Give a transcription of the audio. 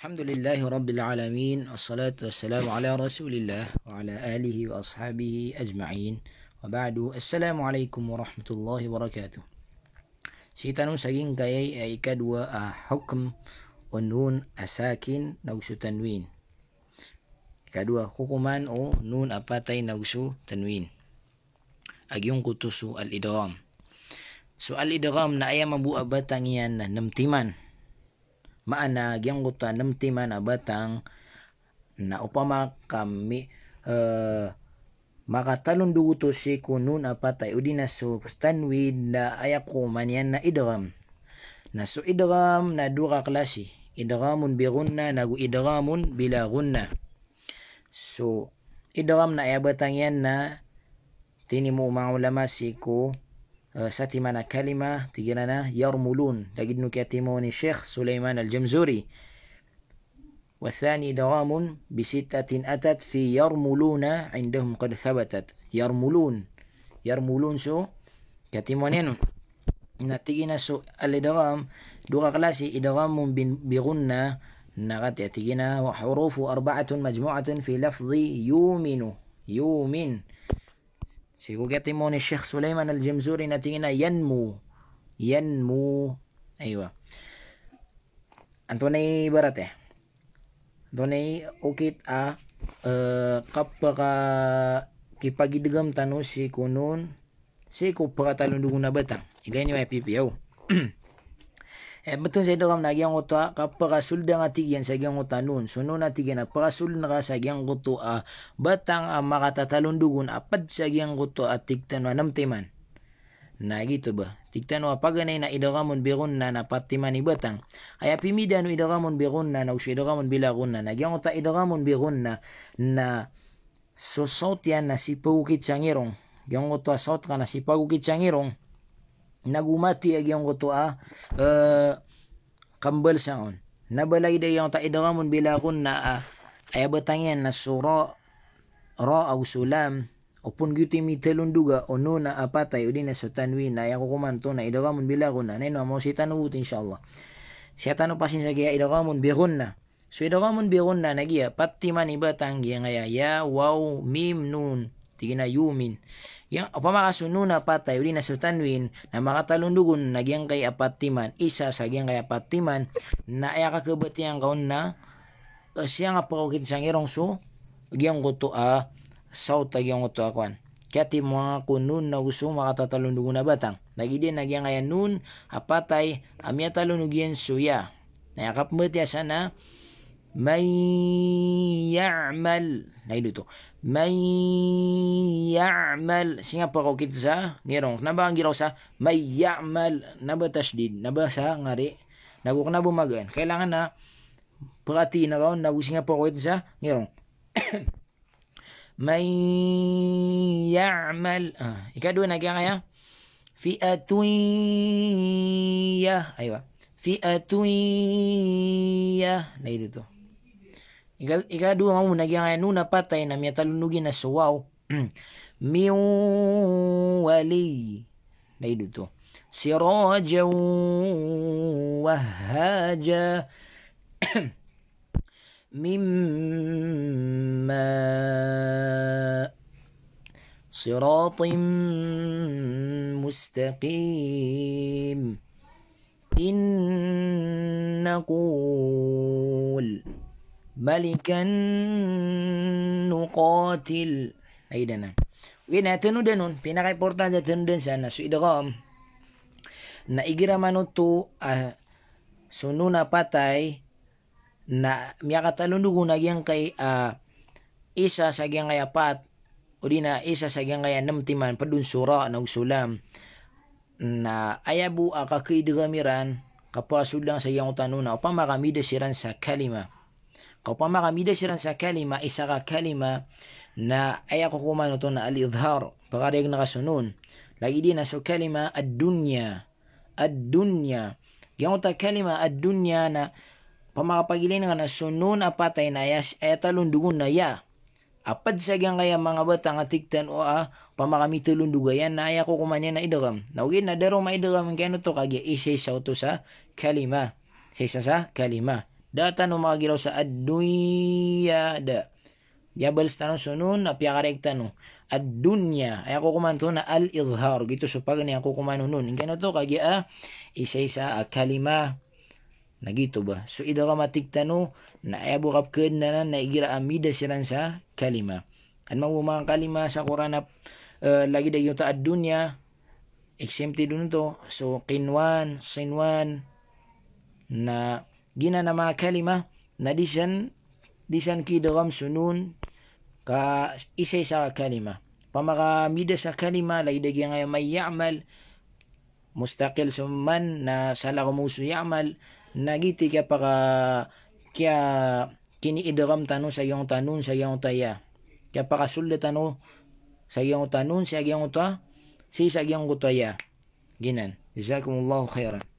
الحمد لله رب العالمين والصلاة والسلام على رسول الله وعلى آله وأصحابه أجمعين وبعد السلام عليكم ورحمة الله وبركاته سيتانو سجين كاي ايكاد حكم ونون أساكن نوسو تنوين كادوا حكمان أو نون أباتاي نوسو تنوين أجيون كتسو الإدغام سؤال الإدغام na أبو abu نمتيمان maana giangguta namtima na batang na upama kami uh, eh, makatalon duguto si kunun apatay udina so stanwid na ayako manyan na idram na so idram na dura klase idramun bi nagu idramun bila so idram na ayabatang yan na tinimu mga ulama si ko شتمنا آه، كلمة تجينا يرملون لجدنا كاتمون الشيخ سليمان الجمزوري والثاني دوام بستة أتت في يرملون عندهم قد ثبتت يرملون يرملون سو كتمونين نتيجنا سو الدوام دوغا غلاسي إدغام بغنى نغت يتيجنا وحروف أربعة مجموعة في لفظ يؤمن يؤمن Sikugetin mo ni Sheikh Sulaiman al-Jamzuri na tingin na yanmu. Yanmu. Aywa. Antunay barate. Eh. Antunay ukit a uh, kapaka kipagidgam tanu si kunun si kupaka talundugun na bata. Igay ni YPPO. eh betul saya dalam na yang kota ka parasul da ngati gyang sa gyang gota nun suno na ti na parasul na sa yang goto a ah, batang a ah, makata talun dugun apad ah, saya yang goto a tiktan wa teman. na gitu ba tiktan wa paganay na idoramon birun na na napatiman ni batang ay apimida no idoramon birun na na usidoramon bilagun na nagyang gota idoramon birun na na sosot yan na si pagukit sangirong gyang kota sot ka na si pagukit sangirong nagumati agyong kutua ah, uh, eh, kambal saon nabalay da yung taidawamun bila kunna uh, ah. ay batangan na sura ra au sulam opun giti mi telunduga o no na apatay o din na sa tanwin na yako kumanto na idawamun bila kun na ino mo si tanuwut inshallah siya tanu pasin sa gaya idawamun na so idawamun na nagiya pati man ibatang gaya ngaya ya waw mim nun tigina yumin. Yang pamakasununa patay uli na sa tanwin na makatalundugon nagyang kay apatiman, isa sa gyang kay apatiman, na ay kakabot yang kaon na uh, siya nga pakukit sa ngirong so gyang kuto a ah, saw tagyang kuto akwan. Kaya ti mga kunun na gusto makatatalundugon na batang. Nagidi nagyang kaya nun apatay amya talunugin suya. Nayakap mo ti sana من يعمل nahido ito من يعمل Singapore ko kita sa nirong naba ang giraw sa may يعمل naba tasdid naba sa ngari naguk na bumagan kailangan na perhati na raw nagu Singapore ko kita sa nirong من يعمل ah, ikadua na kaya kaya فئة يا أيوة فئة يا نيلته Igal iga du ma mu nagi ngai ya, nuna patai na miata lunugi na suwau hmm. miu wali na idu tu siro wahaja mimma siratim mustaqim inna qul ملك نقاتل أيضا na okay na tunudan nun pinaka-importante tunudan sana so idgham na um, igiraman to uh, ah, so nuna patay na miya katalundugo na gyang kay uh, isa sa gyang kay apat o di na isa sa gyang kay enam timan padun sura na usulam na ayabu akakidigamiran ah, kapasud lang sa gyang tanuna upang makamida siran sa kalima Kapag makamida siya sa kalima, isa ka kalima na ay ako kumano to na al-idhar, pakarayag nakasunun. Lagi din na so kalima ad-dunya, ad-dunya. Yung ta kalima ad-dunya na pamakapagilin nga na sunun apatay na yas, ay talundugun na ya. Apad sa gyang kaya mga bata nga tiktan o a ah, pamakamitulundugayan na ay ako kumanya na idagam. Nawagin na daro maidagam kaya no to kagya isa sa kalima. isa sa kalima data datan umagiraw sa adunya da. Yabals tanong sunun na piyakarekta no. Adunya. Ay ako kumanto na al izhar Gito so pag niya ako kumano nun. Ingkano to kagya ah, isa-isa a ah, kalima. Nagito ba? So ida ka matiktano na ayabo kapkad na na naigira amida siran sa kalima. At mga kalima sa Quran na uh, eh, lagi dayo ta adunya. Exempted dun to. So kinwan, sinwan na gina na mga kalima na di siyan, di sunun ka isa sa kalima. Pamakamida sa kalima, laidagi nga may ya'mal, mustaqil suman na sala ko musu ya'mal, nagiti ka pa ka kya kiniidaram tanong sa iyong tanong sa iyong taya. Kya pa kasulit sa iyong tanong sa iyong ta, si sa iyong gutaya. Ginan. Jazakumullahu khairan.